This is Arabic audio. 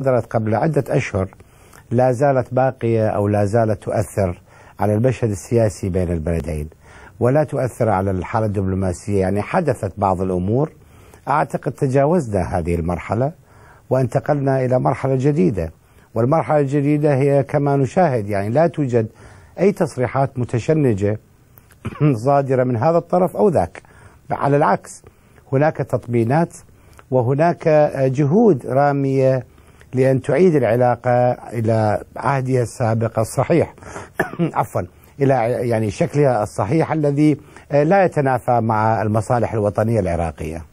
صدرت قبل عدة أشهر لا زالت باقية أو لا زالت تؤثر على المشهد السياسي بين البلدين ولا تؤثر على الحالة الدبلوماسية يعني حدثت بعض الأمور أعتقد تجاوزنا هذه المرحلة وانتقلنا إلى مرحلة جديدة والمرحلة الجديدة هي كما نشاهد يعني لا توجد أي تصريحات متشنجة صادرة من هذا الطرف أو ذاك على العكس هناك تطبينات وهناك جهود راميه لأن تعيد العلاقة إلى عهدها السابق الصحيح عفوا إلى يعني شكلها الصحيح الذي آه، لا يتنافى مع المصالح الوطنية العراقية